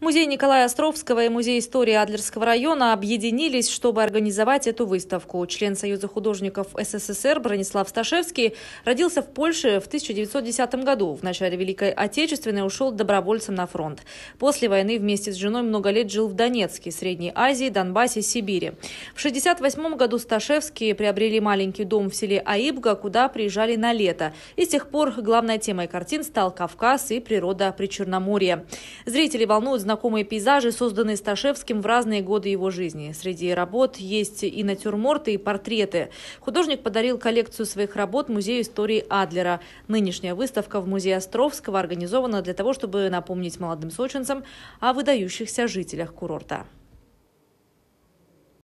Музей Николая Островского и Музей истории Адлерского района объединились, чтобы организовать эту выставку. Член Союза художников СССР Бронислав Сташевский родился в Польше в 1910 году. В начале Великой Отечественной ушел добровольцем на фронт. После войны вместе с женой много лет жил в Донецке, Средней Азии, Донбассе, Сибири. В 1968 году Сташевские приобрели маленький дом в селе Аибга, куда приезжали на лето. И с тех пор главной темой картин стал Кавказ и природа Причерноморья. Зрители волнуют знакомые пейзажи, созданные Сташевским в разные годы его жизни. Среди работ есть и натюрморты, и портреты. Художник подарил коллекцию своих работ Музею истории Адлера. Нынешняя выставка в Музее Островского организована для того, чтобы напомнить молодым сочинцам о выдающихся жителях курорта.